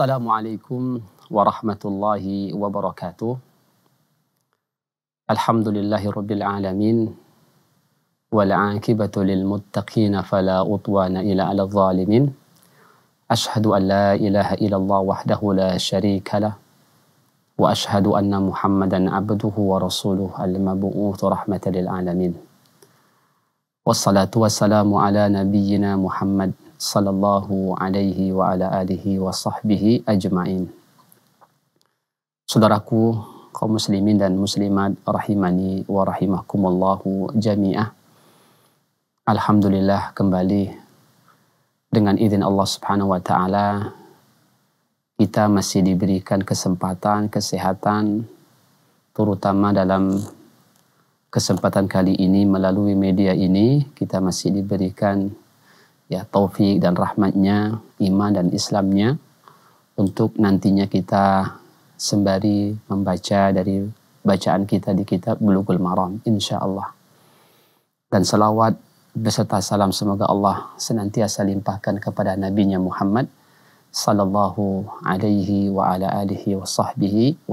السلام عليكم ورحمة الله وبركاته الحمد لله رب العالمين والعاقبة للمتقين فلا أطوان إلى على الظالمين أشهد أن لا إله إلا الله وحده لا شريك له وأشهد أن محمدا عبده ورسوله المبعوث رحمة للعالمين والصلاة والسلام على نبينا محمد sallallahu alaihi wa ala alihi wa sahbihi ajmain. Saudaraku kaum muslimin dan muslimat rahimani wa rahimakumullahu jami'ah. Alhamdulillah kembali dengan izin Allah Subhanahu wa taala kita masih diberikan kesempatan, kesehatan terutama dalam kesempatan kali ini melalui media ini kita masih diberikan ya taufik dan rahmatnya, iman dan Islamnya untuk nantinya kita sembari membaca dari bacaan kita di kitab Bulughul Maram insyaallah Dan selawat beserta salam semoga Allah senantiasa limpahkan kepada nabinya Muhammad sallallahu alaihi wa ala alihi wa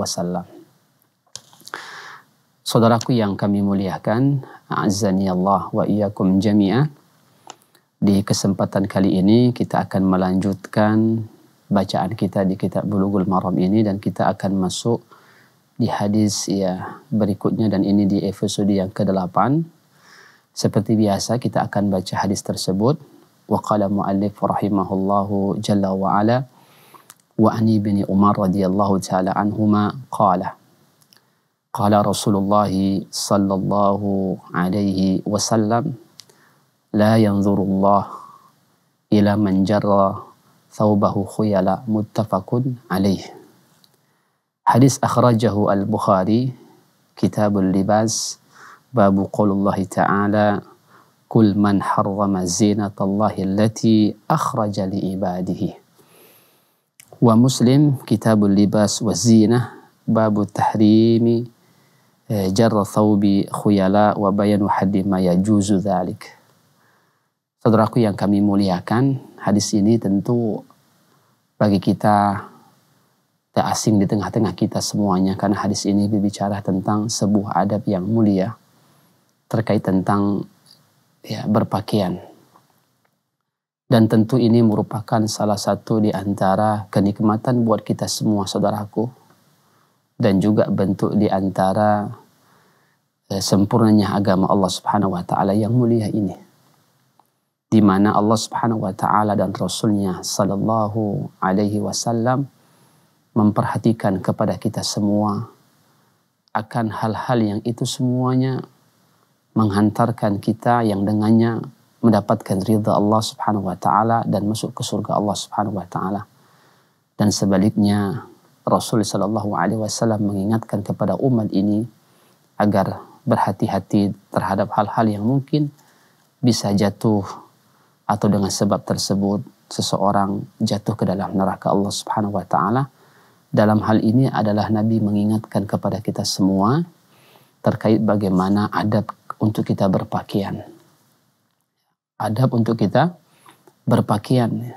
wasallam. Saudaraku yang kami muliakan, azzani Allah wa iyyakum jami'a. Di kesempatan kali ini kita akan melanjutkan bacaan kita di kitab Bulughul Maram ini dan kita akan masuk di hadis ya berikutnya dan ini di episode yang ke-8. Seperti biasa kita akan baca hadis tersebut. Wa qala muallif rahimahullahu jalla wa ala wa ani bin Umar radhiyallahu taala anhuma qala qala Rasulullah sallallahu alaihi wasallam لا ينظر الله إلى من جر ثوبه خيلاء متفق عليه حديث أخرجه البخاري كتاب اللباس باب قول الله تعالى كل من حرم زينة الله التي أخرج لعباده ومسلم كتاب اللباس والزينة باب التحريم آه، جر ثوب خيلاء وبيان حد ما يجوز ذلك Saudaraku yang kami muliakan, hadis ini tentu bagi kita tak asing di tengah-tengah kita semuanya karena hadis ini berbicara tentang sebuah adab yang mulia terkait tentang ya, berpakaian. Dan tentu ini merupakan salah satu di antara kenikmatan buat kita semua saudaraku. Dan juga bentuk di antara eh, sempurnanya agama Allah subhanahu wa ta'ala yang mulia ini di mana Allah Subhanahu wa taala dan rasulnya sallallahu alaihi wasallam memperhatikan kepada kita semua akan hal-hal yang itu semuanya menghantarkan kita yang dengannya mendapatkan ridha Allah Subhanahu wa taala dan masuk ke surga Allah Subhanahu wa taala. Dan sebaliknya Rasul sallallahu alaihi wasallam mengingatkan kepada umat ini agar berhati-hati terhadap hal-hal yang mungkin bisa jatuh atau dengan sebab tersebut seseorang jatuh ke dalam neraka Allah Subhanahu wa taala. Dalam hal ini adalah Nabi mengingatkan kepada kita semua terkait bagaimana adab untuk kita berpakaian. Adab untuk kita berpakaian ya.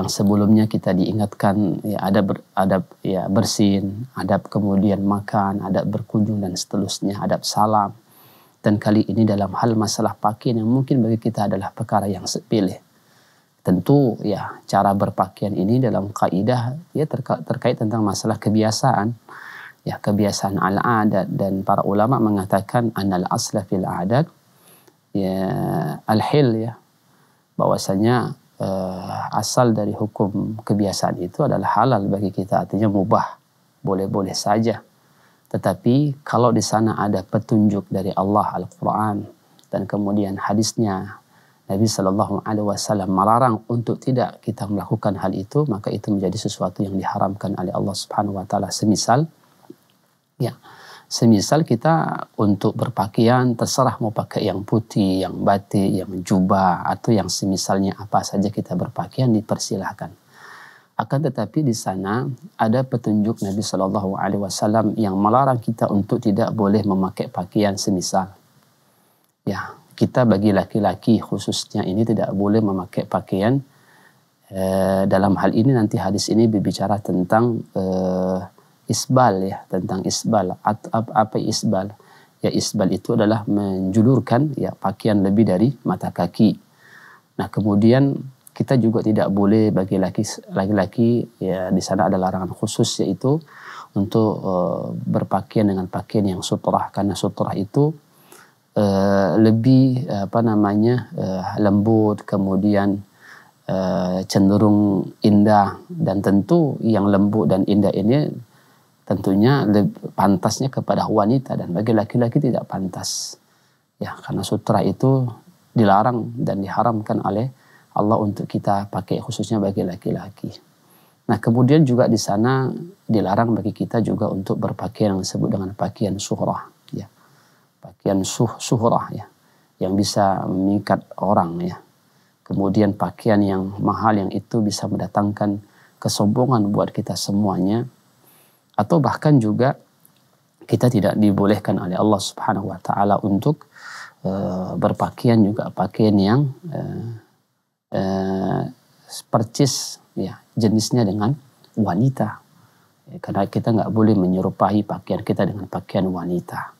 yang sebelumnya kita diingatkan ya ada adab ya bersin, adab kemudian makan, adab berkunjung dan seterusnya, adab salam. Dan kali ini dalam hal masalah pakaian yang mungkin bagi kita adalah perkara yang sepele. Tentu ya cara berpakaian ini dalam kaidah ya terkait tentang masalah kebiasaan. Ya kebiasaan al adat dan para ulama mengatakan anal asla fil adat ya al hil ya bahwasanya eh, asal dari hukum kebiasaan itu adalah halal bagi kita artinya mubah boleh-boleh saja tetapi kalau di sana ada petunjuk dari Allah Al-Quran dan kemudian hadisnya Nabi Shallallahu Alaihi Wasallam melarang untuk tidak kita melakukan hal itu, maka itu menjadi sesuatu yang diharamkan oleh Allah Subhanahu Wa Taala. Semisal, ya, semisal kita untuk berpakaian terserah mau pakai yang putih, yang batik, yang jubah atau yang semisalnya apa saja kita berpakaian dipersilahkan. Akan tetapi di sana ada petunjuk Nabi Shallallahu Alaihi Wasallam yang melarang kita untuk tidak boleh memakai pakaian semisal. Ya, kita bagi laki-laki khususnya ini tidak boleh memakai pakaian. E, dalam hal ini nanti hadis ini berbicara tentang e, isbal ya, tentang isbal. At, ap, apa isbal? Ya isbal itu adalah menjulurkan ya pakaian lebih dari mata kaki. Nah kemudian kita juga tidak boleh bagi laki-laki ya di sana ada larangan khusus yaitu untuk uh, berpakaian dengan pakaian yang sutrah karena sutrah itu uh, lebih apa namanya uh, lembut kemudian uh, cenderung indah dan tentu yang lembut dan indah ini tentunya pantasnya kepada wanita dan bagi laki-laki tidak pantas ya karena sutra itu dilarang dan diharamkan oleh Allah untuk kita pakai khususnya bagi laki-laki. Nah kemudian juga di sana dilarang bagi kita juga untuk berpakaian yang disebut dengan pakaian suhrah. Ya. Pakaian suh, suhrah ya. Yang bisa memikat orang ya. Kemudian pakaian yang mahal yang itu bisa mendatangkan kesombongan buat kita semuanya. Atau bahkan juga kita tidak dibolehkan oleh Allah subhanahu wa ta'ala untuk uh, berpakaian juga pakaian yang uh, eh, percis ya jenisnya dengan wanita. Ya, karena kita nggak boleh menyerupai pakaian kita dengan pakaian wanita.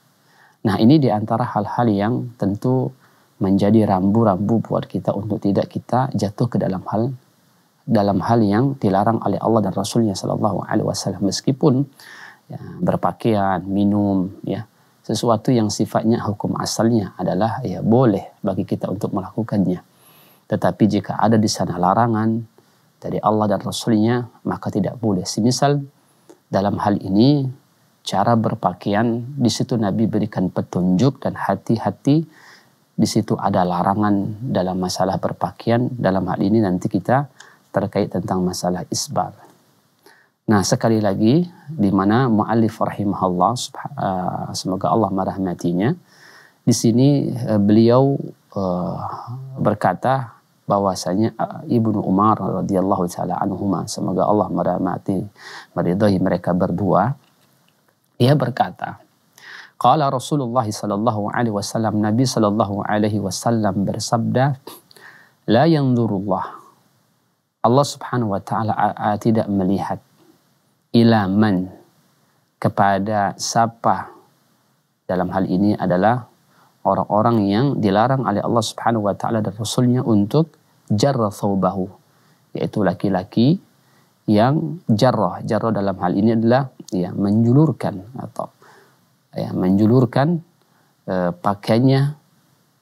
Nah ini diantara hal-hal yang tentu menjadi rambu-rambu buat kita untuk tidak kita jatuh ke dalam hal dalam hal yang dilarang oleh Allah dan Rasulnya Shallallahu Alaihi Wasallam meskipun ya, berpakaian minum ya sesuatu yang sifatnya hukum asalnya adalah ya boleh bagi kita untuk melakukannya tetapi jika ada di sana larangan dari Allah dan Rasulnya, maka tidak boleh. Semisal dalam hal ini, cara berpakaian, di situ Nabi berikan petunjuk dan hati-hati di situ ada larangan dalam masalah berpakaian. Dalam hal ini nanti kita terkait tentang masalah isbar. Nah sekali lagi di mana mu'alif rahimahullah eh, semoga Allah merahmatinya di sini eh, beliau eh, berkata bahwasanya eh, Ibnu Umar radhiyallahu taala anhuma semoga Allah merahmati meridhai mereka berdua ia berkata Qala Rasulullah sallallahu alaihi wasallam Nabi sallallahu alaihi wasallam bersabda la yanzurullah Allah Subhanahu wa taala tidak melihat ila man kepada siapa dalam hal ini adalah orang-orang yang dilarang oleh Allah Subhanahu wa taala dan rasulnya untuk jarra sawbahu, yaitu laki-laki yang jarrah jarrah dalam hal ini adalah ya menjulurkan atau ya menjulurkan e, pakaiannya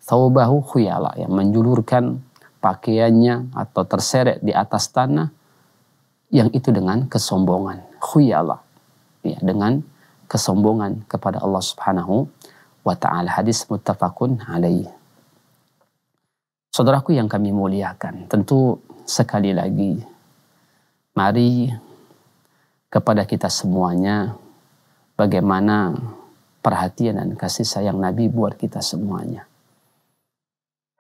thawbahu khuyala ya menjulurkan pakaiannya atau terseret di atas tanah yang itu dengan kesombongan khuyala ya dengan kesombongan kepada Allah Subhanahu wa taala hadis muttafaqun alaihi Saudaraku yang kami muliakan, tentu sekali lagi, mari kepada kita semuanya bagaimana perhatian dan kasih sayang Nabi buat kita semuanya.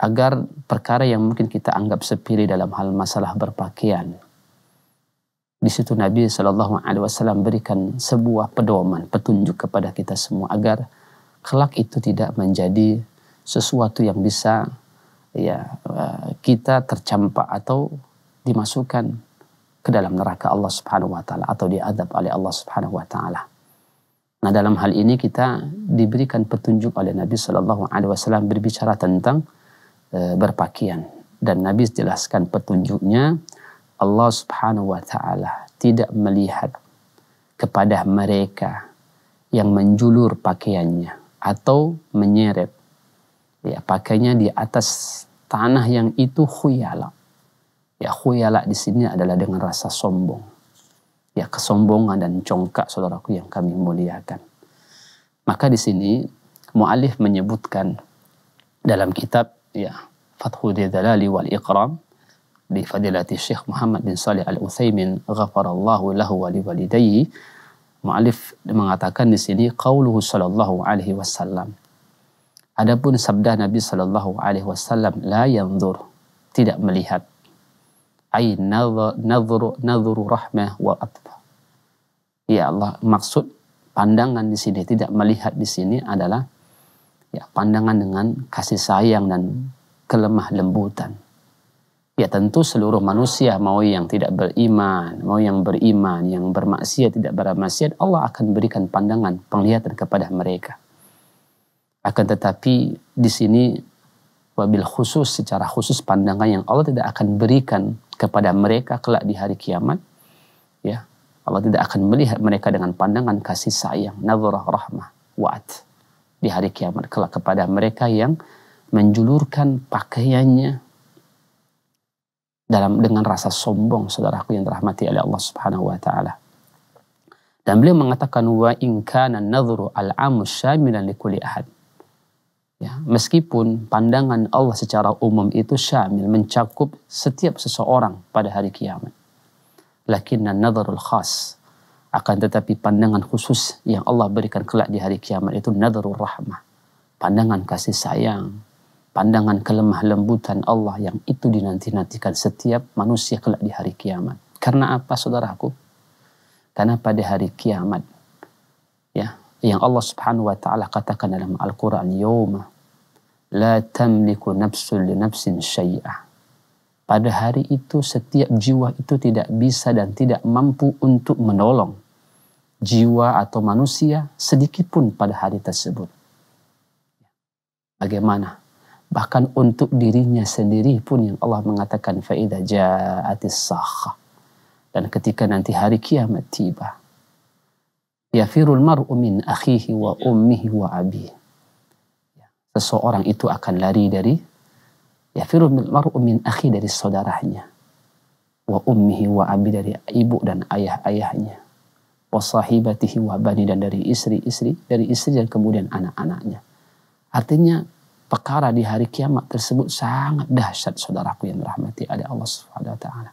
Agar perkara yang mungkin kita anggap sepiri dalam hal masalah berpakaian, di situ Nabi saw berikan sebuah pedoman, petunjuk kepada kita semua agar kelak itu tidak menjadi sesuatu yang bisa ya eh, kita tercampak atau dimasukkan ke dalam neraka Allah Subhanahu wa taala atau diadab oleh Allah Subhanahu wa taala. Nah, dalam hal ini kita diberikan petunjuk oleh Nabi Shallallahu alaihi wasallam berbicara tentang e, berpakaian dan Nabi jelaskan petunjuknya Allah Subhanahu wa taala tidak melihat kepada mereka yang menjulur pakaiannya atau menyeret ya pakainya di atas tanah yang itu khuyala. Ya khuyala di sini adalah dengan rasa sombong. Ya kesombongan dan congkak saudaraku yang kami muliakan. Maka di sini mu'alif menyebutkan dalam kitab ya Fathul Dalali wal Iqram di Fadilati Syekh Muhammad bin Salih Al-Utsaimin ghafarallahu lahu wa liwalidayhi mu'alif mengatakan di sini qauluhu sallallahu alaihi wasallam Adapun sabda Nabi Shallallahu Alaihi Wasallam, la yandur, tidak melihat. Ay nazar, nazar rahmah wa atfa. Ya Allah, maksud pandangan di sini tidak melihat di sini adalah ya pandangan dengan kasih sayang dan kelemah lembutan. Ya tentu seluruh manusia mau yang tidak beriman, mau yang beriman, yang bermaksiat tidak bermaksiat, Allah akan berikan pandangan penglihatan kepada mereka akan tetapi di sini wabil khusus secara khusus pandangan yang Allah tidak akan berikan kepada mereka kelak di hari kiamat ya Allah tidak akan melihat mereka dengan pandangan kasih sayang nazarah rahmah waat di hari kiamat kelak kepada mereka yang menjulurkan pakaiannya dalam dengan rasa sombong saudaraku yang dirahmati oleh Allah Subhanahu wa taala. Dan beliau mengatakan wa in kana nadhru al-amu syamilan li kulli ahad. Ya, meskipun pandangan Allah secara umum itu syamil mencakup setiap seseorang pada hari kiamat. Lakinna nadharul khas akan tetapi pandangan khusus yang Allah berikan kelak di hari kiamat itu nadharul rahmah. Pandangan kasih sayang, pandangan kelemah lembutan Allah yang itu dinanti-nantikan setiap manusia kelak di hari kiamat. Karena apa saudaraku? Karena pada hari kiamat ya yang Allah Subhanahu wa taala katakan dalam Al-Qur'an yauma la tamliku nafsun li nafsin syai'ah. Pada hari itu setiap jiwa itu tidak bisa dan tidak mampu untuk menolong jiwa atau manusia sedikit pun pada hari tersebut. Bagaimana? Bahkan untuk dirinya sendiri pun yang Allah mengatakan faida ja'atis sakhah. Dan ketika nanti hari kiamat tiba, Yafirul mar'u min akhihi wa iya. ummihi wa abihi. Ya. Seseorang itu akan lari dari yafirul mar'u min akhi dari saudaranya. Wa ummihi wa abi dari ibu dan ayah-ayahnya. Wa sahibatihi wa bani dan dari istri-istri, dari istri dan kemudian anak-anaknya. Artinya perkara di hari kiamat tersebut sangat dahsyat saudaraku yang dirahmati oleh Allah Subhanahu wa taala.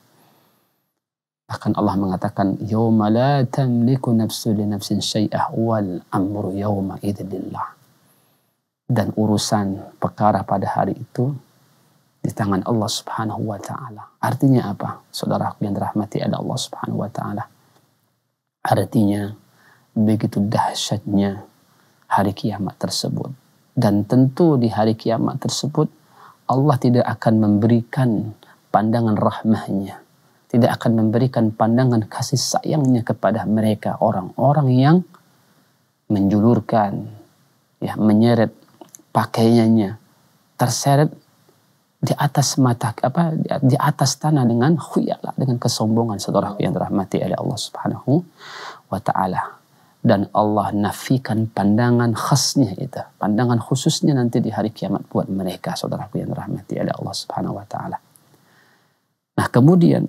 Bahkan Allah mengatakan, "Yauma la tamliku nafsu li nafsin syai'ah wal amru yauma idzillah." Dan urusan perkara pada hari itu di tangan Allah Subhanahu wa taala. Artinya apa? Saudaraku yang dirahmati ada Allah Subhanahu wa taala. Artinya begitu dahsyatnya hari kiamat tersebut. Dan tentu di hari kiamat tersebut Allah tidak akan memberikan pandangan rahmahnya tidak akan memberikan pandangan kasih sayangnya kepada mereka orang-orang yang menjulurkan ya menyeret pakaiannya terseret di atas mata apa di atas tanah dengan khuyala dengan kesombongan saudara yang dirahmati oleh Allah Subhanahu wa taala dan Allah nafikan pandangan khasnya itu pandangan khususnya nanti di hari kiamat buat mereka saudara yang dirahmati oleh Allah Subhanahu wa taala nah kemudian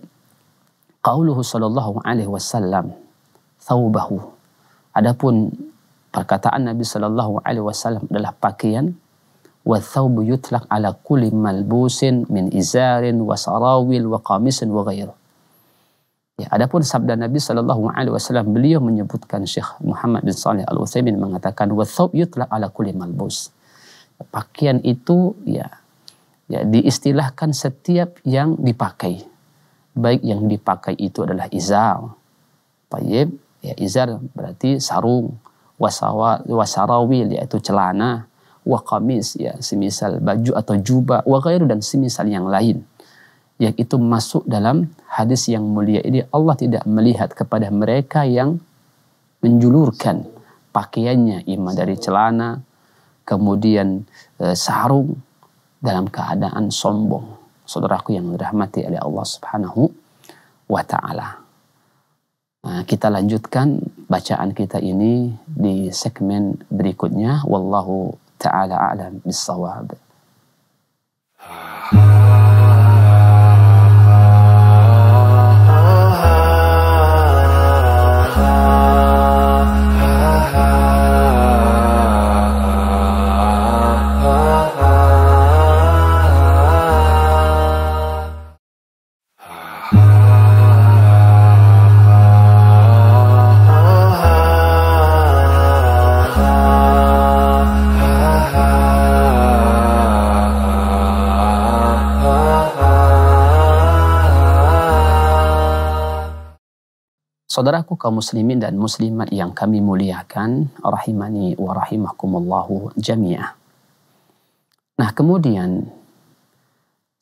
qauluhu sallallahu alaihi wasallam thawbahu. Adapun perkataan Nabi sallallahu alaihi wasallam adalah pakaian wa thawbu yutlaq ala kulli malbusin min izarin wa sarawil wa qamisin wa ghairuh. Ya, adapun sabda Nabi Shallallahu Alaihi Wasallam beliau menyebutkan Syekh Muhammad bin Saleh Al Utsaimin mengatakan wathab yutlaq ala kulli malbus. Pakaian itu ya ya diistilahkan setiap yang dipakai baik yang dipakai itu adalah izar. Tayyib, ya izar berarti sarung, wasawa, wasarawil yaitu celana, wa kamis ya semisal baju atau jubah, wa ghairu dan semisal yang lain. Yang itu masuk dalam hadis yang mulia ini Allah tidak melihat kepada mereka yang menjulurkan pakaiannya iman dari celana kemudian eh, sarung dalam keadaan sombong saudaraku yang dirahmati oleh Allah Subhanahu wa taala. Nah, kita lanjutkan bacaan kita ini di segmen berikutnya wallahu taala a'lam bissawab. Ah. Saudaraku kaum muslimin dan muslimat yang kami muliakan, rahimani wa rahimakumullahu jami'ah. Nah, kemudian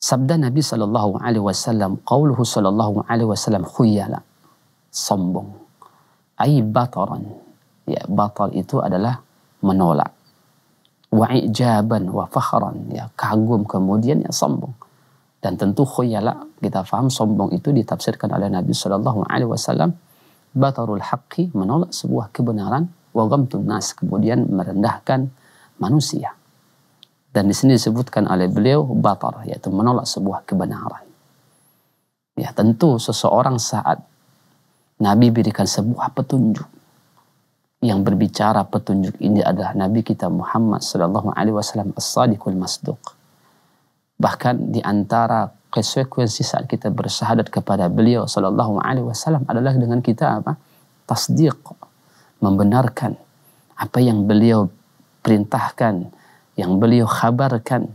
sabda Nabi sallallahu alaihi wasallam, qauluhu sallallahu alaihi wasallam khuyala, sombong. Ai bataran. Ya, batal itu adalah menolak. Wa ijaban wa fakhran, ya kagum kemudian ya sombong. Dan tentu khuyala kita faham sombong itu ditafsirkan oleh Nabi sallallahu alaihi wasallam batarul haqqi menolak sebuah kebenaran wa nas kemudian merendahkan manusia. Dan di sini disebutkan oleh beliau batar yaitu menolak sebuah kebenaran. Ya tentu seseorang saat Nabi berikan sebuah petunjuk yang berbicara petunjuk ini adalah Nabi kita Muhammad sallallahu alaihi wasallam as-sadiqul masduq. Bahkan di antara konsekuensi saat kita bersahadat kepada beliau sallallahu alaihi wasallam adalah dengan kita apa? tasdiq, membenarkan apa yang beliau perintahkan, yang beliau khabarkan.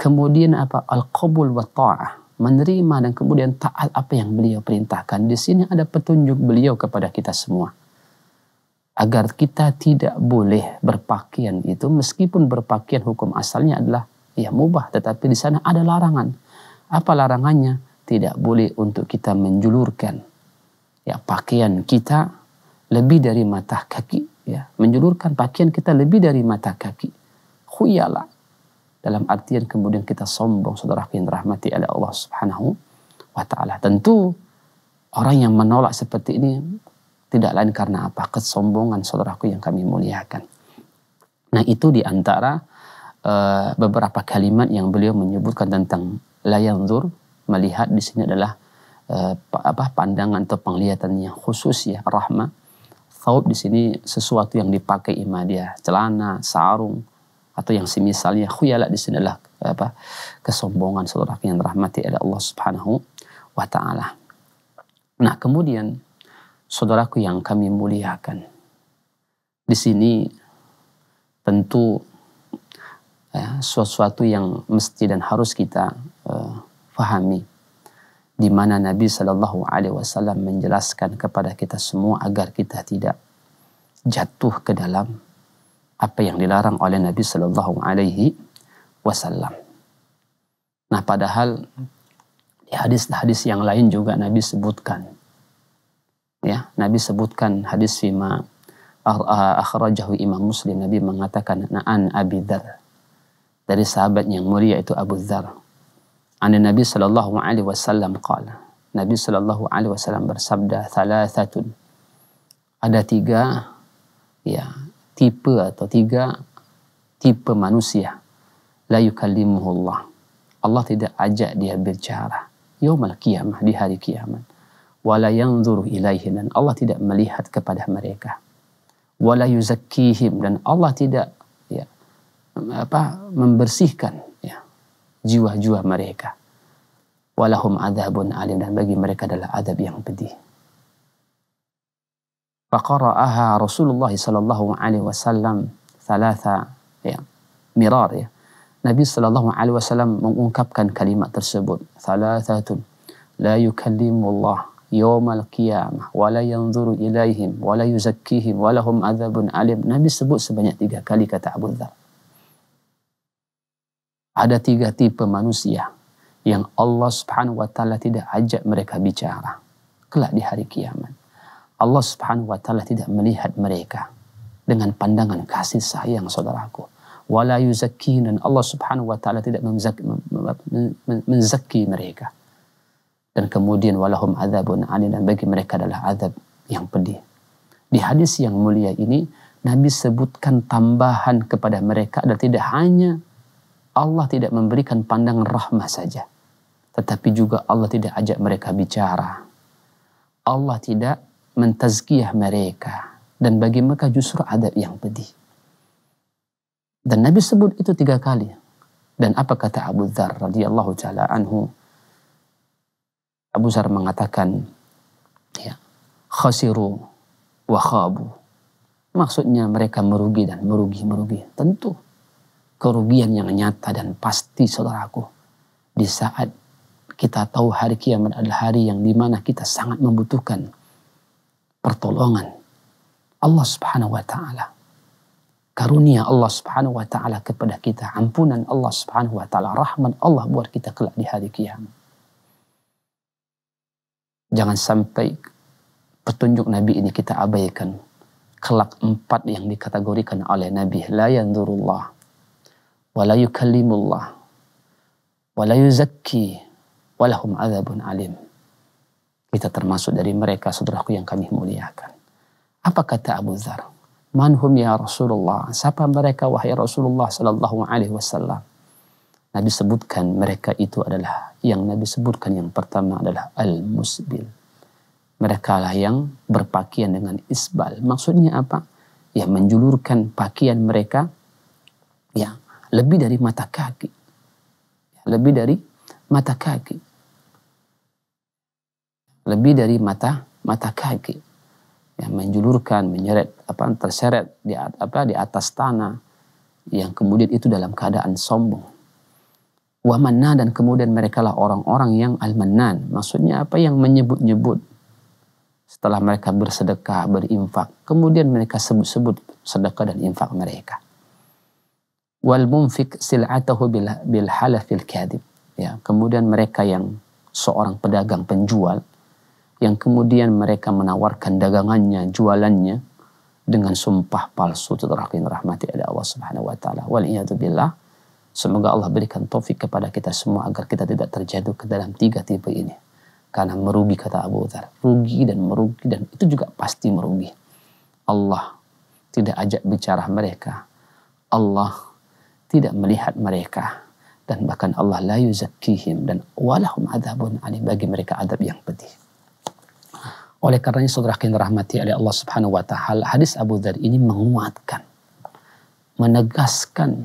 Kemudian apa? Al-qabul wa ta'ah. Menerima dan kemudian taat apa yang beliau perintahkan. Di sini ada petunjuk beliau kepada kita semua. Agar kita tidak boleh berpakaian itu meskipun berpakaian hukum asalnya adalah ya mubah. Tetapi di sana ada larangan apa larangannya? Tidak boleh untuk kita menjulurkan ya pakaian kita lebih dari mata kaki ya menjulurkan pakaian kita lebih dari mata kaki khuyala dalam artian kemudian kita sombong saudara yang rahmati oleh Allah Subhanahu wa taala tentu orang yang menolak seperti ini tidak lain karena apa kesombongan saudaraku yang kami muliakan nah itu diantara uh, eh, beberapa kalimat yang beliau menyebutkan tentang layanzur melihat di sini adalah uh, apa pandangan atau penglihatan yang khusus ya rahma. Thawb di sini sesuatu yang dipakai imadia dia, celana, sarung atau yang semisalnya khuyala di sini adalah apa kesombongan saudara yang rahmati oleh Allah Subhanahu wa taala. Nah, kemudian saudaraku yang kami muliakan. Di sini tentu ya, sesuatu yang mesti dan harus kita uh, fahami di mana Nabi Shallallahu Alaihi Wasallam menjelaskan kepada kita semua agar kita tidak jatuh ke dalam apa yang dilarang oleh Nabi Shallallahu Alaihi Wasallam. Nah, padahal di hadis-hadis yang lain juga Nabi sebutkan, ya Nabi sebutkan hadis fima ah, ah, akhrajahu Imam Muslim Nabi mengatakan naan Abi Dhar dari sahabat yang mulia itu Abu Dhar An Nabi sallallahu alaihi wasallam qala. Nabi sallallahu alaihi wasallam bersabda thalathatun. Ada tiga ya, tipe atau tiga tipe manusia. La yukallimuhullah. Allah tidak ajak dia berbicara. Yaumal qiyamah di hari kiamat. Wala yanzuru ilaihi dan Allah tidak melihat kepada mereka. Wala yuzakkihim dan Allah tidak ya, apa membersihkan jiwa-jiwa mereka. Walahum adabun alim dan bagi mereka adalah adab yang pedih. Faqara'aha Rasulullah sallallahu alaihi wasallam thalatha ya mirar ya. Nabi sallallahu alaihi wasallam mengungkapkan kalimat tersebut thalathatun la yukallimullah yaumal qiyamah wa la yanzuru ilaihim wa la yuzakkihim wa lahum adzabun alim. Nabi sebut sebanyak tiga kali kata Abu Dzar. Ada tiga tipe manusia yang Allah subhanahu wa ta'ala tidak ajak mereka bicara. Kelak di hari kiamat. Allah subhanahu wa ta'ala tidak melihat mereka dengan pandangan kasih sayang saudaraku. Wala yuzakkinan. Allah subhanahu wa ta'ala tidak menzaki, mereka. Dan kemudian walahum azabun anin dan bagi mereka adalah azab yang pedih. Di hadis yang mulia ini Nabi sebutkan tambahan kepada mereka adalah tidak hanya Allah tidak memberikan pandangan rahmah saja. Tetapi juga Allah tidak ajak mereka bicara. Allah tidak mentazkiyah mereka. Dan bagi mereka justru ada yang pedih. Dan Nabi sebut itu tiga kali. Dan apa kata Abu Dhar radhiyallahu taala anhu? Abu Dhar mengatakan, ya, khasiru wa khabu. Maksudnya mereka merugi dan merugi-merugi. Tentu kerugian yang nyata dan pasti saudaraku. Di saat kita tahu hari kiamat adalah hari yang dimana kita sangat membutuhkan pertolongan Allah subhanahu wa ta'ala. Karunia Allah subhanahu wa ta'ala kepada kita. Ampunan Allah subhanahu wa ta'ala. Rahman Allah buat kita kelak di hari kiamat. Jangan sampai petunjuk Nabi ini kita abaikan. Kelak empat yang dikategorikan oleh Nabi. La yandurullah wala yukallimullah wala yuzakki walahum adzabun alim kita termasuk dari mereka saudaraku yang kami muliakan apa kata Abu Dzar manhum ya Rasulullah siapa mereka wahai Rasulullah sallallahu alaihi wasallam Nabi sebutkan mereka itu adalah yang Nabi sebutkan yang pertama adalah al-musbil mereka lah yang berpakaian dengan isbal maksudnya apa ya menjulurkan pakaian mereka lebih dari mata kaki. Lebih dari mata kaki. Lebih dari mata mata kaki. Yang menjulurkan, menyeret apa terseret di apa di atas tanah yang kemudian itu dalam keadaan sombong. Wamanna dan kemudian merekalah orang-orang yang almanan. Maksudnya apa yang menyebut-nyebut setelah mereka bersedekah, berinfak. Kemudian mereka sebut-sebut sedekah dan infak mereka wal munfik sil'atahu bil, bil halafil kadhib. Ya, kemudian mereka yang seorang pedagang penjual yang kemudian mereka menawarkan dagangannya, jualannya dengan sumpah palsu tetapi rahmati ada Allah Subhanahu wa taala. Wal billah. Semoga Allah berikan taufik kepada kita semua agar kita tidak terjatuh ke dalam tiga tipe ini. Karena merugi kata Abu Dhar. Rugi dan merugi dan itu juga pasti merugi. Allah tidak ajak bicara mereka. Allah tidak melihat mereka dan bahkan Allah la yuzakkihim dan walahum adzabun alim bagi mereka adab yang pedih. Oleh karenanya saudara yang rahmati oleh Allah Subhanahu wa taala, hadis Abu Dzar ini menguatkan menegaskan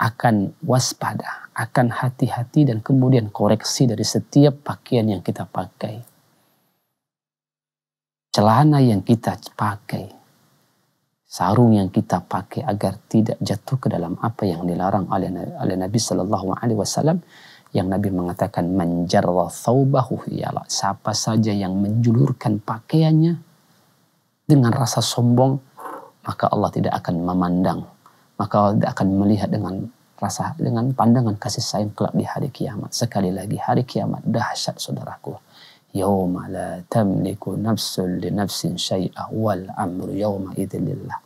akan waspada, akan hati-hati dan kemudian koreksi dari setiap pakaian yang kita pakai. Celana yang kita pakai, sarung yang kita pakai agar tidak jatuh ke dalam apa yang dilarang oleh, oleh Nabi Shallallahu Alaihi Wasallam yang Nabi mengatakan menjarra thawbahu ialah siapa saja yang menjulurkan pakaiannya dengan rasa sombong maka Allah tidak akan memandang maka Allah tidak akan melihat dengan rasa dengan pandangan kasih sayang kelak di hari kiamat sekali lagi hari kiamat dahsyat saudaraku yawma la tamliku nafsun li nafsin syai'a wal amru yawma idhillillah.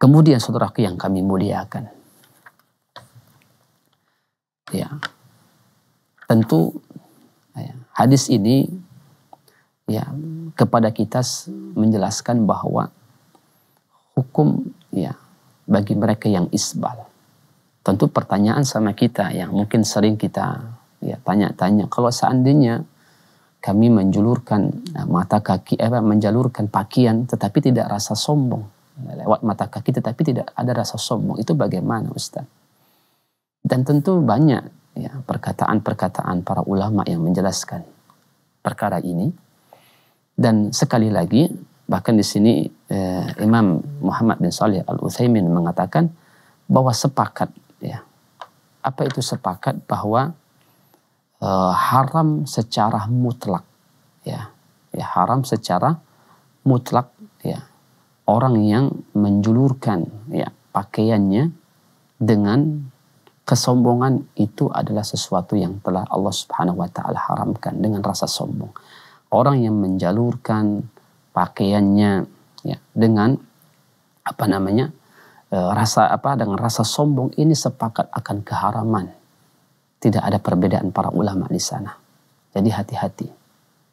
Kemudian saudaraku yang kami muliakan. Ya. Tentu ya, hadis ini ya kepada kita menjelaskan bahwa hukum ya bagi mereka yang isbal. Tentu pertanyaan sama kita yang mungkin sering kita ya tanya-tanya kalau seandainya kami menjulurkan eh, mata kaki eh, menjalurkan pakaian tetapi tidak rasa sombong eh, lewat mata kaki tetapi tidak ada rasa sombong itu bagaimana Ustaz dan tentu banyak ya perkataan-perkataan para ulama yang menjelaskan perkara ini dan sekali lagi bahkan di sini eh, Imam Muhammad bin Salih Al Utsaimin mengatakan bahwa sepakat ya apa itu sepakat bahwa e, haram secara mutlak ya ya haram secara mutlak ya orang yang menjulurkan ya pakaiannya dengan kesombongan itu adalah sesuatu yang telah Allah Subhanahu wa taala haramkan dengan rasa sombong. Orang yang menjalurkan pakaiannya ya dengan apa namanya? Eh, rasa apa dengan rasa sombong ini sepakat akan keharaman tidak ada perbedaan para ulama di sana. Jadi hati-hati.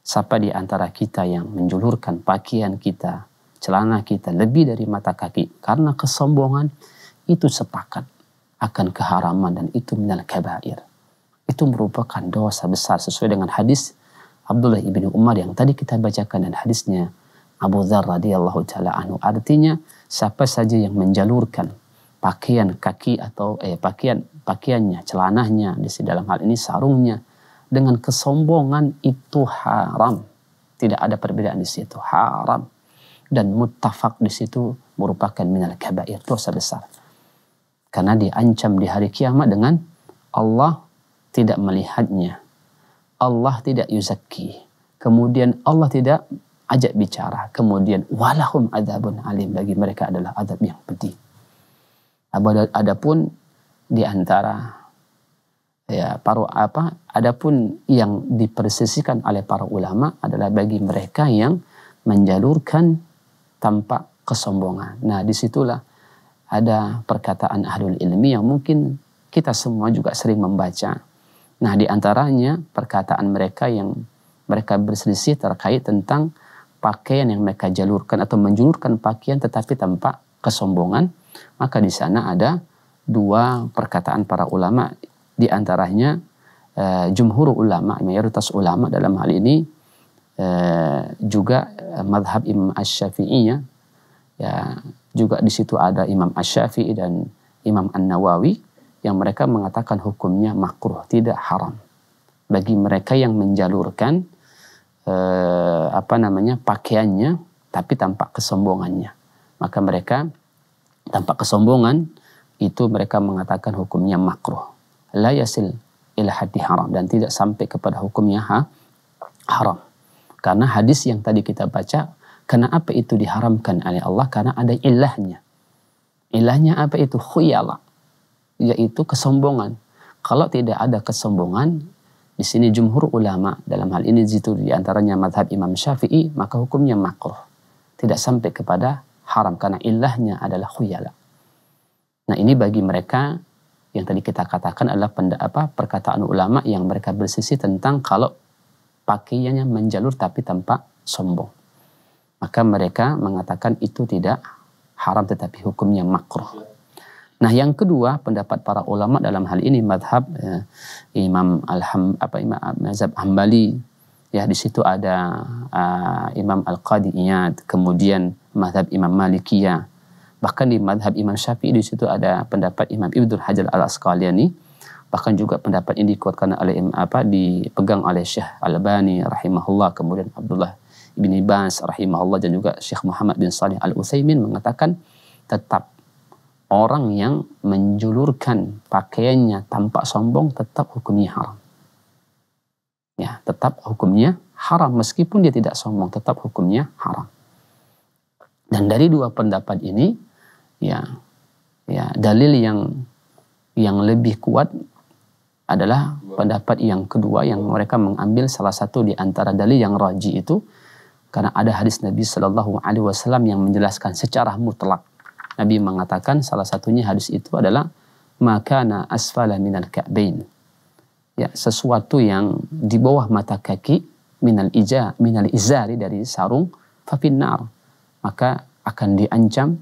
Siapa di antara kita yang menjulurkan pakaian kita, celana kita lebih dari mata kaki karena kesombongan itu sepakat akan keharaman dan itu minal kabair. Itu merupakan dosa besar sesuai dengan hadis Abdullah ibnu Umar yang tadi kita bacakan dan hadisnya Abu Dzar radhiyallahu taala anhu. Artinya siapa saja yang menjalurkan pakaian kaki atau eh pakaian pakaiannya, celananya, di dalam hal ini sarungnya dengan kesombongan itu haram. Tidak ada perbedaan di situ, haram. Dan mutafak di situ merupakan minal kabair dosa besar. Karena diancam di hari kiamat dengan Allah tidak melihatnya. Allah tidak yuzaki. Kemudian Allah tidak ajak bicara. Kemudian walahum adabun alim bagi mereka adalah adab yang pedih. Adapun di antara ya para apa adapun yang dipersisikan oleh para ulama adalah bagi mereka yang menjalurkan tanpa kesombongan. Nah, disitulah ada perkataan ahlul ilmi yang mungkin kita semua juga sering membaca. Nah, di antaranya perkataan mereka yang mereka berselisih terkait tentang pakaian yang mereka jalurkan atau menjulurkan pakaian tetapi tanpa kesombongan maka di sana ada dua perkataan para ulama di antaranya e, jumhur ulama, mayoritas ulama dalam hal ini e, juga eh, madhab Imam Asy-Syafi'i ya. ya. juga di situ ada Imam Asy-Syafi'i dan Imam An-Nawawi yang mereka mengatakan hukumnya makruh tidak haram bagi mereka yang menjalurkan e, apa namanya pakaiannya tapi tampak kesombongannya maka mereka tanpa kesombongan itu mereka mengatakan hukumnya makruh la yasil ila hati haram dan tidak sampai kepada hukumnya ha, haram karena hadis yang tadi kita baca karena apa itu diharamkan oleh Allah karena ada ilahnya ilahnya apa itu khuyala yaitu kesombongan kalau tidak ada kesombongan di sini jumhur ulama dalam hal ini di antaranya diantaranya madhab Imam Syafi'i maka hukumnya makruh tidak sampai kepada haram karena ilahnya adalah khuyala. Nah ini bagi mereka yang tadi kita katakan adalah penda, apa, perkataan ulama yang mereka bersisi tentang kalau pakaiannya menjalur tapi tanpa sombong. Maka mereka mengatakan itu tidak haram tetapi hukumnya makruh. Nah yang kedua pendapat para ulama dalam hal ini madhab eh, Imam al apa Imam Mazhab Hambali ya di situ ada uh, Imam Al-Qadi Iyad, kemudian madhab Imam Malikiyah. Bahkan di madhab Imam Syafi'i di situ ada pendapat Imam Ibnu Hajar Al-Asqalani. Bahkan juga pendapat ini dikuatkan oleh apa dipegang oleh Syekh al Bani rahimahullah, kemudian Abdullah bin Ibas rahimahullah dan juga Syekh Muhammad bin Salih Al-Utsaimin mengatakan tetap orang yang menjulurkan pakaiannya tanpa sombong tetap hukumnya haram ya tetap hukumnya haram meskipun dia tidak sombong tetap hukumnya haram. Dan dari dua pendapat ini ya ya dalil yang yang lebih kuat adalah pendapat yang kedua yang mereka mengambil salah satu di antara dalil yang raji itu karena ada hadis Nabi Shallallahu Alaihi Wasallam yang menjelaskan secara mutlak Nabi mengatakan salah satunya hadis itu adalah makana asfala minal ka'bain ya sesuatu yang di bawah mata kaki minal ija minal izari dari sarung fafinar maka akan diancam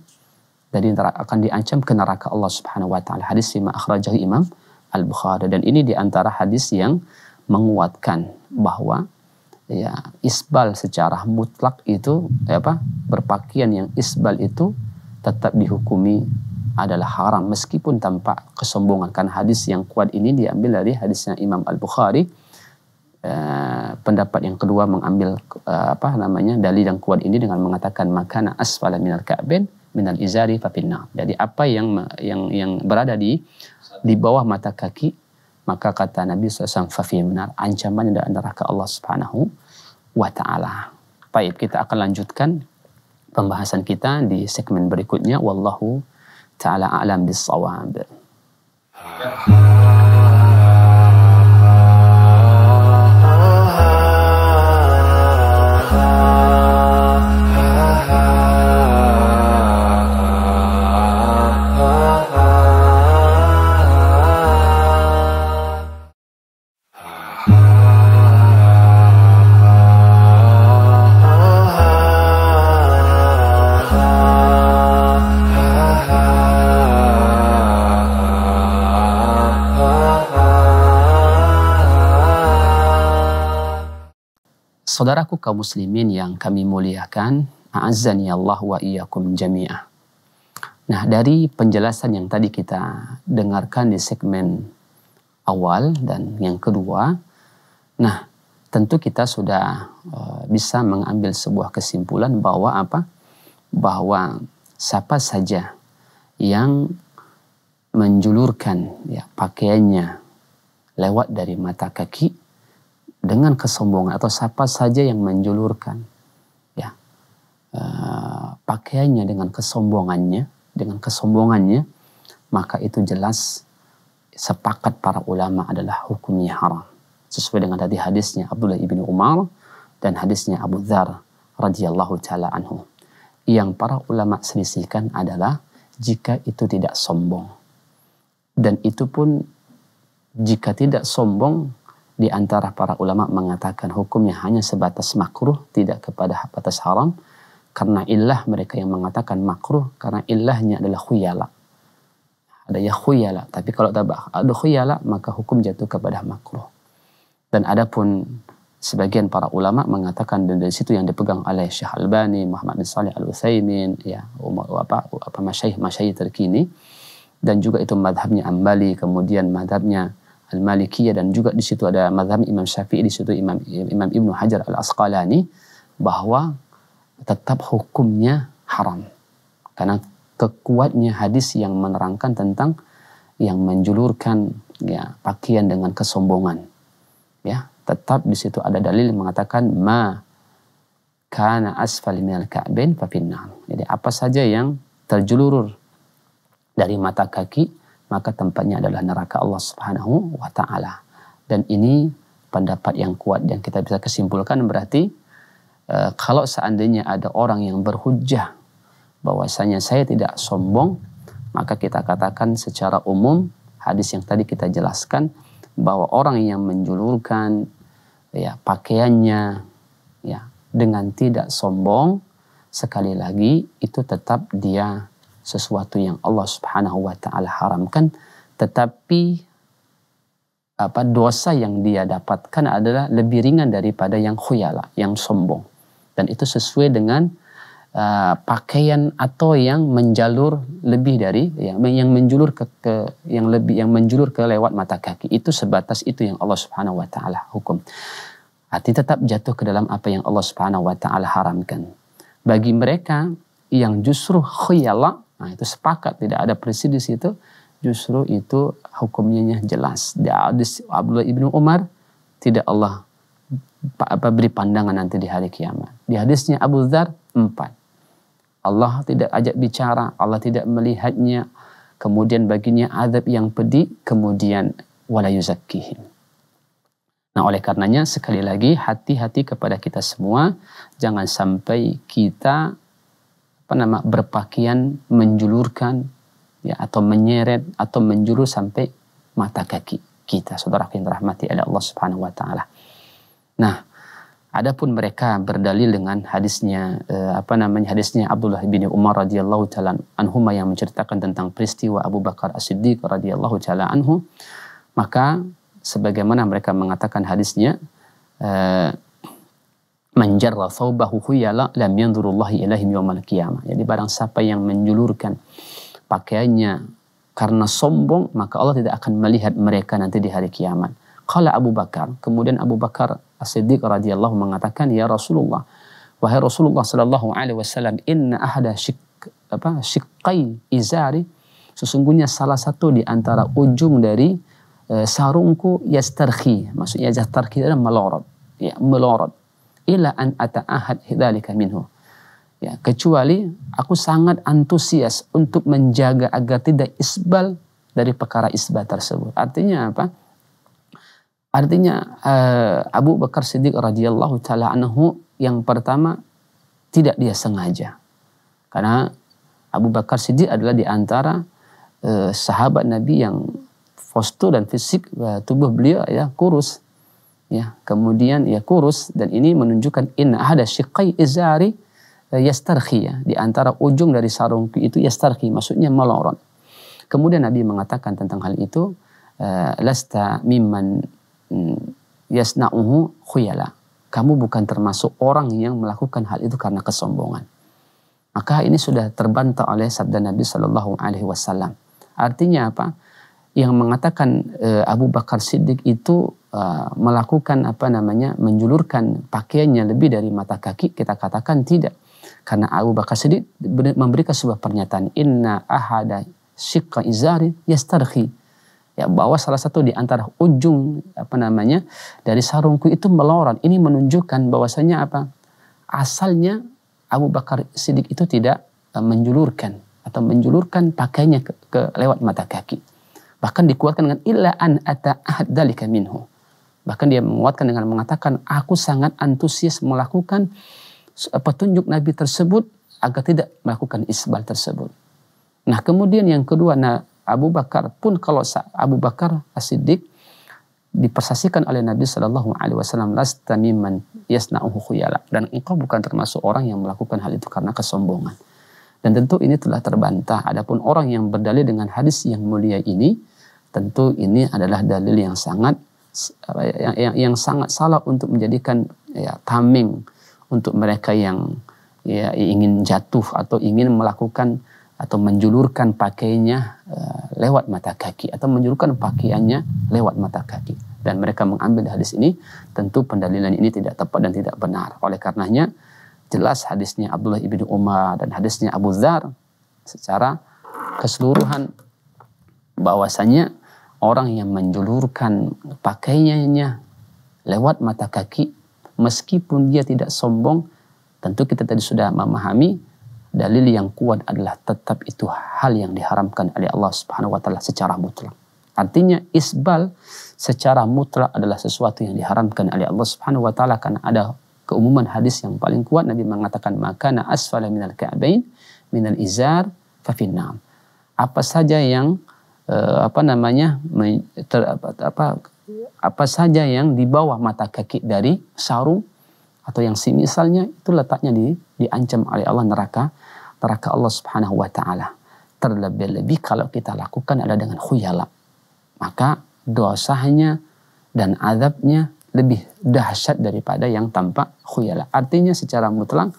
dari akan diancam ke neraka Allah Subhanahu wa taala. Hadis lima akhrajah Imam Al-Bukhari dan ini diantara hadis yang menguatkan bahwa ya isbal secara mutlak itu ya apa berpakaian yang isbal itu tetap dihukumi adalah haram meskipun tanpa kesombongan karena hadis yang kuat ini diambil dari hadisnya Imam Al Bukhari eh, pendapat yang kedua mengambil eh, apa namanya dalil yang kuat ini dengan mengatakan makana asfala minal ka'bin minal izari fafinna jadi apa yang yang yang berada di di bawah mata kaki maka kata Nabi SAW fafinna ancamannya dari neraka Allah Subhanahu wa taala baik kita akan lanjutkan pembahasan kita di segmen berikutnya wallahu تعالى أعلم بالصواب آه. Saudaraku kaum muslimin yang kami muliakan, a'azzani Allah wa iyyakum jami'ah. Nah, dari penjelasan yang tadi kita dengarkan di segmen awal dan yang kedua, nah tentu kita sudah eh, bisa mengambil sebuah kesimpulan bahwa apa? Bahwa siapa saja yang menjulurkan ya pakaiannya lewat dari mata kaki dengan kesombongan atau siapa saja yang menjulurkan ya uh, pakaiannya dengan kesombongannya dengan kesombongannya maka itu jelas sepakat para ulama adalah hukumnya haram sesuai dengan tadi hadisnya Abdullah ibnu Umar dan hadisnya Abu Dhar radhiyallahu taala anhu yang para ulama selisihkan adalah jika itu tidak sombong dan itu pun jika tidak sombong di antara para ulama mengatakan hukumnya hanya sebatas makruh tidak kepada batas haram karena illah mereka yang mengatakan makruh karena illahnya adalah khuyala ada ya khuyala tapi kalau tabah ada khuyala maka hukum jatuh kepada makruh dan adapun sebagian para ulama mengatakan dan dari situ yang dipegang oleh Syekh Albani, Muhammad bin Saleh Al Utsaimin, ya Umar apa apa masyayikh masyayikh terkini dan juga itu madhabnya Ambali kemudian madhabnya Al-Malikiyah dan juga di situ ada mazhab Imam Syafi'i, di situ Imam Imam Ibnu Hajar Al-Asqalani bahwa tetap hukumnya haram. Karena kekuatnya hadis yang menerangkan tentang yang menjulurkan ya pakaian dengan kesombongan. Ya, tetap di situ ada dalil yang mengatakan ma kana asfal minal ka'bain fa Jadi apa saja yang terjulur dari mata kaki maka tempatnya adalah neraka Allah Subhanahu wa taala. Dan ini pendapat yang kuat yang kita bisa kesimpulkan berarti e, kalau seandainya ada orang yang berhujah bahwasanya saya tidak sombong, maka kita katakan secara umum hadis yang tadi kita jelaskan bahwa orang yang menjulurkan ya pakaiannya ya dengan tidak sombong sekali lagi itu tetap dia sesuatu yang Allah Subhanahu wa taala haramkan tetapi apa dosa yang dia dapatkan adalah lebih ringan daripada yang khuyala, yang sombong. Dan itu sesuai dengan uh, pakaian atau yang menjalur lebih dari yang, yang menjulur ke, ke yang lebih yang menjulur ke lewat mata kaki. Itu sebatas itu yang Allah Subhanahu wa taala hukum. Hati tetap jatuh ke dalam apa yang Allah Subhanahu wa taala haramkan. Bagi mereka yang justru khuyala Nah itu sepakat, tidak ada prinsip di situ. Justru itu hukumnya jelas. Di hadis Abdullah ibnu Umar tidak Allah apa beri pandangan nanti di hari kiamat. Di hadisnya Abu Dzar empat. Allah tidak ajak bicara, Allah tidak melihatnya. Kemudian baginya azab yang pedih, kemudian wala yuzakkihim. Nah, oleh karenanya sekali lagi hati-hati kepada kita semua, jangan sampai kita apa nama berpakaian menjulurkan ya atau menyeret atau menjulur sampai mata kaki kita saudara yang dirahmati oleh Allah Subhanahu wa taala. Nah, adapun mereka berdalil dengan hadisnya eh, apa namanya hadisnya Abdullah bin Umar radhiyallahu taala anhu yang menceritakan tentang peristiwa Abu Bakar As-Siddiq radhiyallahu taala anhu, maka sebagaimana mereka mengatakan hadisnya eh, man thawbahu khuyala lam yandurullahi ilahim yawmal qiyamah. Jadi barang siapa yang menjulurkan pakaiannya karena sombong, maka Allah tidak akan melihat mereka nanti di hari kiamat. Kala Abu Bakar, kemudian Abu Bakar As-Siddiq radhiyallahu mengatakan, "Ya Rasulullah, wahai Rasulullah sallallahu alaihi wasallam, inna ahda syik izari sesungguhnya salah satu di antara ujung dari eh, sarungku yastarkhi, maksudnya yastarkhi adalah melorot ya melorot ila an ata'ahad hidalika minhu. Ya, kecuali aku sangat antusias untuk menjaga agar tidak isbal dari perkara isbal tersebut. Artinya apa? Artinya eh, Abu Bakar Siddiq radhiyallahu taala anhu yang pertama tidak dia sengaja. Karena Abu Bakar Siddiq adalah di antara eh, sahabat Nabi yang postur dan fisik eh, tubuh beliau ya kurus ya kemudian ya kurus dan ini menunjukkan inna ada syiqai izari eh, yastarkhi ya di antara ujung dari sarung itu yastarkhi maksudnya melorot kemudian Nabi mengatakan tentang hal itu eh, lasta mimman mm, yasna'uhu khuyala kamu bukan termasuk orang yang melakukan hal itu karena kesombongan maka ini sudah terbantah oleh sabda Nabi sallallahu alaihi wasallam artinya apa yang mengatakan uh, Abu Bakar Siddiq itu uh, melakukan apa namanya menjulurkan pakaiannya lebih dari mata kaki kita katakan tidak karena Abu Bakar Siddiq memberikan sebuah pernyataan inna ahada syikka izari yastarhi ya bahwa salah satu di antara ujung apa namanya dari sarungku itu melorot ini menunjukkan bahwasanya apa asalnya Abu Bakar Siddiq itu tidak eh, menjulurkan atau menjulurkan pakainya ke, ke lewat mata kaki. Bahkan dikuatkan dengan illa an ata minhu. Bahkan dia menguatkan dengan mengatakan, aku sangat antusias melakukan eh, petunjuk Nabi tersebut agar tidak melakukan isbal tersebut. Nah kemudian yang kedua, nah Abu Bakar pun kalau Abu Bakar Asidik siddiq dipersasikan oleh Nabi Shallallahu Alaihi Wasallam las mimman yasnauhu dan engkau bukan termasuk orang yang melakukan hal itu karena kesombongan. Dan tentu ini telah terbantah. Adapun orang yang berdalil dengan hadis yang mulia ini, tentu ini adalah dalil yang sangat ya, yang, yang, yang sangat salah untuk menjadikan ya, taming untuk mereka yang ya, ingin jatuh atau ingin melakukan atau menjulurkan pakainya uh, lewat mata kaki atau menjulurkan pakaiannya lewat mata kaki dan mereka mengambil hadis ini tentu pendalilan ini tidak tepat dan tidak benar oleh karenanya jelas hadisnya Abdullah ibnu Umar dan hadisnya Abu Zar secara keseluruhan bahwasanya orang yang menjulurkan pakaiannya lewat mata kaki meskipun dia tidak sombong tentu kita tadi sudah memahami dalil yang kuat adalah tetap itu hal yang diharamkan oleh Allah Subhanahu wa taala secara mutlak. Artinya isbal secara mutlak adalah sesuatu yang diharamkan oleh Allah Subhanahu wa taala karena ada keumuman hadis yang paling kuat Nabi mengatakan na asfala minal ka'bain minal izar fafinnam. Apa saja yang uh, apa namanya ter, apa, apa apa saja yang di bawah mata kaki dari sarung atau yang semisalnya itu letaknya di diancam oleh Allah neraka neraka Allah Subhanahu wa taala. Terlebih-lebih kalau kita lakukan adalah dengan khuyala. Maka dosanya dan azabnya lebih dahsyat daripada yang tampak khuyala. Artinya secara mutlak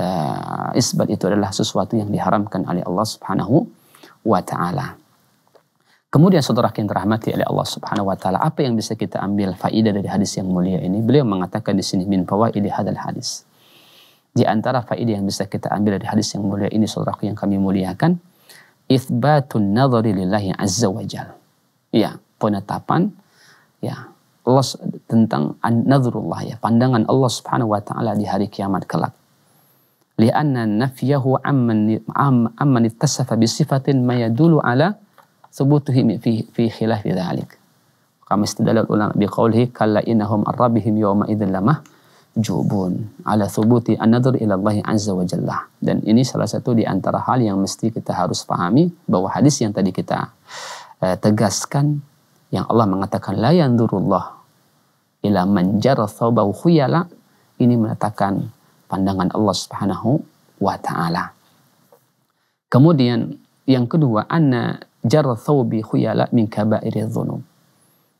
uh, isbat itu adalah sesuatu yang diharamkan oleh Allah Subhanahu wa taala. Kemudian saudara yang terahmati oleh Allah Subhanahu wa taala, apa yang bisa kita ambil faidah dari hadis yang mulia ini? Beliau mengatakan di sini min fawaid hadal hadis. Di antara faidah yang bisa kita ambil dari hadis yang mulia ini saudara yang kami muliakan, isbatun nadhri lillahi azza wa Ya, penetapan ya Allah tentang nazarullah ya, pandangan Allah Subhanahu wa taala di hari kiamat kelak. Lianna nafyahu amman amman ittasafa bi sifatin ma yadulu ala thubutuhi fi fi khilaf dzalik. Kama istadalla ulama bi qawlihi kalla innahum rabbihim yawma idzin lamah jubun ala thubuti an-nadhr ila Allah azza wa jalla. Dan ini salah satu di antara hal yang mesti kita harus pahami bahwa hadis yang tadi kita uh, tegaskan yang Allah mengatakan la yandurullah ila man jara khuyala ini meletakkan pandangan Allah Subhanahu wa taala. Kemudian yang kedua anna jara thawbi khuyala min kaba'iri dzunub.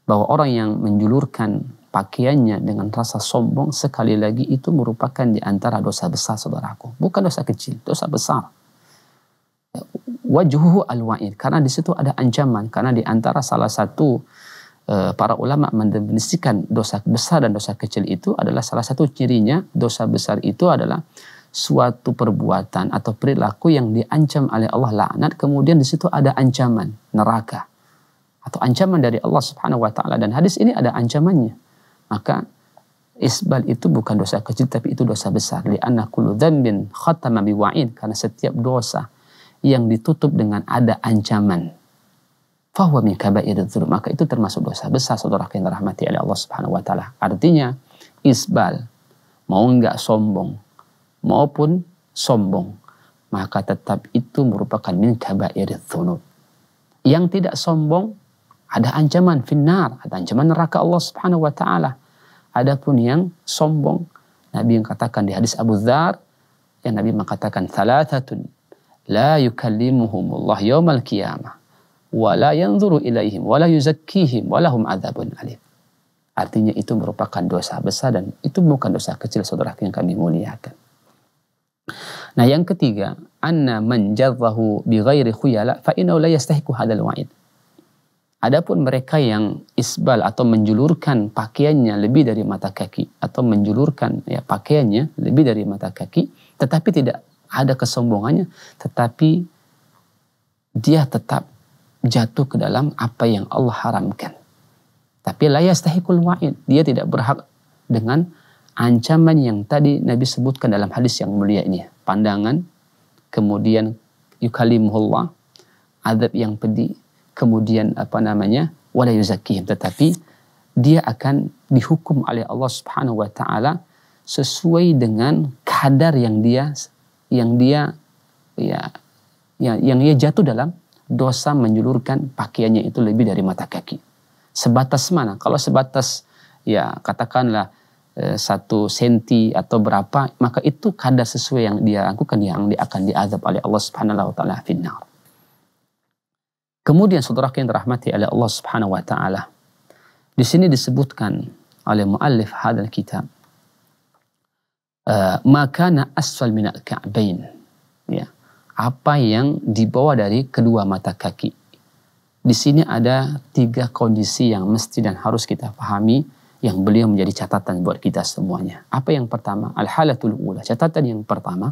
Bahwa orang yang menjulurkan pakaiannya dengan rasa sombong sekali lagi itu merupakan di antara dosa besar saudaraku. Bukan dosa kecil, dosa besar wajhuhu al karena di situ ada ancaman karena di antara salah satu eh, para ulama mendefinisikan dosa besar dan dosa kecil itu adalah salah satu cirinya dosa besar itu adalah suatu perbuatan atau perilaku yang diancam oleh Allah laknat kemudian di situ ada ancaman neraka atau ancaman dari Allah Subhanahu wa taala dan hadis ini ada ancamannya maka isbal itu bukan dosa kecil tapi itu dosa besar li anna kullu dzambin karena setiap dosa yang ditutup dengan ada ancaman. Fahuwa min maka itu termasuk dosa besar saudara yang dirahmati oleh Allah Subhanahu wa taala. Artinya isbal mau nggak sombong maupun sombong maka tetap itu merupakan min dzunub. Yang tidak sombong ada ancaman finnar, ada ancaman neraka Allah Subhanahu wa taala. Adapun yang sombong, Nabi yang katakan di hadis Abu Dzar, yang Nabi mengatakan salatatun la yukallimuhumullah الله qiyamah wa la yanzuru ilaihim wa la yuzakkihim wa lahum adzabun alim. Artinya itu merupakan dosa besar dan itu bukan dosa kecil saudara yang kami muliakan. Nah yang ketiga, anna man jazzahu bi ghairi khuyala fa innahu la yastahiqu hadzal wa'id. Adapun mereka yang isbal atau menjulurkan pakaiannya lebih dari mata kaki atau menjulurkan ya pakaiannya lebih dari mata kaki tetapi tidak ada kesombongannya, tetapi dia tetap jatuh ke dalam apa yang Allah haramkan. Tapi layas tahikul wa'id, dia tidak berhak dengan ancaman yang tadi Nabi sebutkan dalam hadis yang mulia ini. Pandangan, kemudian yukalimullah, adab yang pedih, kemudian apa namanya, wala yuzakihim. Tetapi dia akan dihukum oleh Allah subhanahu wa ta'ala sesuai dengan kadar yang dia yang dia ya, ya yang dia jatuh dalam dosa menjulurkan pakaiannya itu lebih dari mata kaki. Sebatas mana? Kalau sebatas ya katakanlah eh, satu senti atau berapa maka itu kadar sesuai yang dia lakukan yang dia akan diazab oleh Allah Subhanahu wa taala finnar. Kemudian saudara yang dirahmati oleh Allah Subhanahu wa taala. Di sini disebutkan oleh muallif hadal kitab uh, eh, makana asfal minal ka'bain. Ya. Apa yang dibawa dari kedua mata kaki. Di sini ada tiga kondisi yang mesti dan harus kita pahami yang beliau menjadi catatan buat kita semuanya. Apa yang pertama? Al-halatul ula. Catatan yang pertama,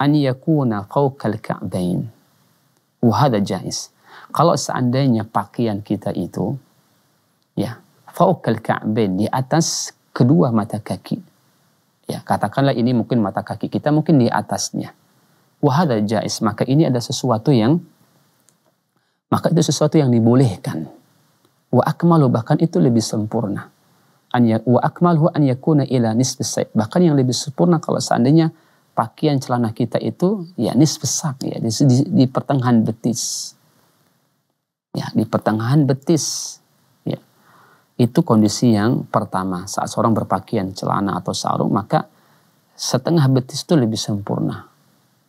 an yakuna fawqal ka'bain. Wahada jais. Kalau seandainya pakaian kita itu ya fawqal ka'bain di atas kedua mata kaki Ya, katakanlah ini mungkin mata kaki kita mungkin di atasnya. Wahada jais, maka ini ada sesuatu yang maka itu sesuatu yang dibolehkan. Wa akmalu bahkan itu lebih sempurna. An ya, wa akmalu an yakuna ila Bahkan yang lebih sempurna kalau seandainya pakaian celana kita itu ya nisfisak ya di, di, di pertengahan betis. Ya, di pertengahan betis itu kondisi yang pertama saat seorang berpakaian celana atau sarung maka setengah betis itu lebih sempurna.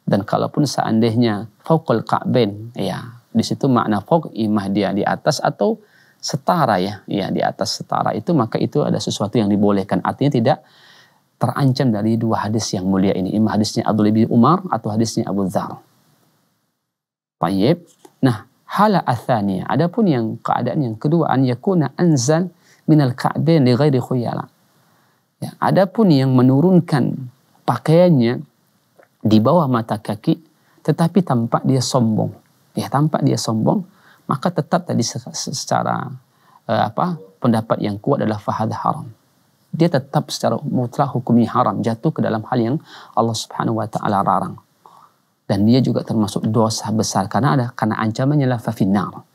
Dan kalaupun seandainya fokol ka'ben, ya di situ makna fok imah dia di atas atau setara ya, ya di atas setara itu maka itu ada sesuatu yang dibolehkan. Artinya tidak terancam dari dua hadis yang mulia ini. imah hadisnya Abdul bin Umar atau hadisnya Abu Dzar. Tayyib. Nah, hala athaniya. Adapun yang keadaan yang kedua an yakuna anzal minal ka'bain li ghairi khuyala. Ya, adapun yang menurunkan pakaiannya di bawah mata kaki tetapi tampak dia sombong. Ya, tampak dia sombong, maka tetap tadi secara uh, apa? pendapat yang kuat adalah fahad haram. Dia tetap secara mutlak hukumnya haram, jatuh ke dalam hal yang Allah Subhanahu wa taala larang. Dan dia juga termasuk dosa besar karena ada karena ancamannya la fafinnar.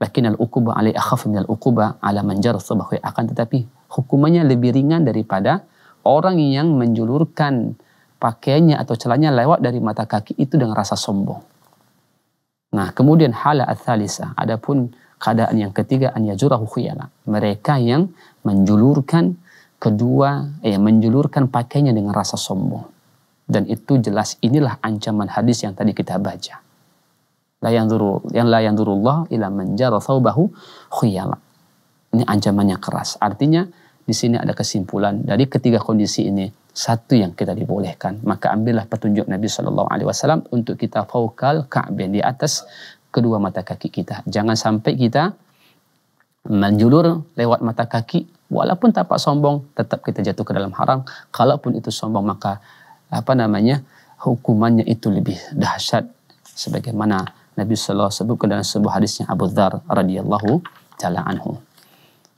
Lakin al-uquba alai akhaf min al-uquba ala man sabahu akan tetapi hukumannya lebih ringan daripada orang yang menjulurkan pakaiannya atau celanya lewat dari mata kaki itu dengan rasa sombong. Nah, kemudian hala al Adapun keadaan yang ketiga an yajurahu khuyala. Mereka yang menjulurkan kedua eh menjulurkan pakainya dengan rasa sombong. Dan itu jelas inilah ancaman hadis yang tadi kita baca. La yang la yandurullah ila man tahu thawbahu khuyala. Ini ancamannya keras. Artinya di sini ada kesimpulan dari ketiga kondisi ini satu yang kita dibolehkan maka ambillah petunjuk Nabi Shallallahu Alaihi Wasallam untuk kita faukal ka'bin di atas kedua mata kaki kita jangan sampai kita menjulur lewat mata kaki walaupun tapak sombong tetap kita jatuh ke dalam haram kalaupun itu sombong maka apa namanya hukumannya itu lebih dahsyat sebagaimana Nabi SAW sebutkan dalam sebuah hadisnya Abu Dhar radhiyallahu taala anhu.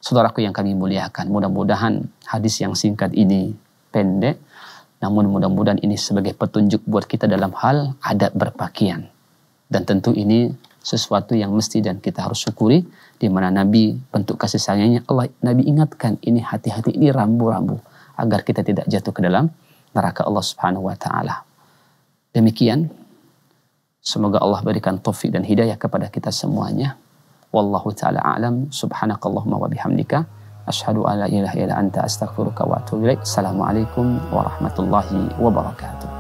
Saudaraku yang kami muliakan, mudah-mudahan hadis yang singkat ini pendek, namun mudah-mudahan ini sebagai petunjuk buat kita dalam hal adat berpakaian. Dan tentu ini sesuatu yang mesti dan kita harus syukuri di mana Nabi bentuk kasih sayangnya Allah Nabi ingatkan ini hati-hati ini rambu-rambu agar kita tidak jatuh ke dalam neraka Allah Subhanahu wa taala. Demikian Semoga Allah berikan taufik dan hidayah kepada kita semuanya. Wallahu taala alam. Subhanakallahumma wa bihamdika asyhadu alla ilaha illa anta astaghfiruka wa atubu ilaik. Assalamualaikum warahmatullahi wabarakatuh.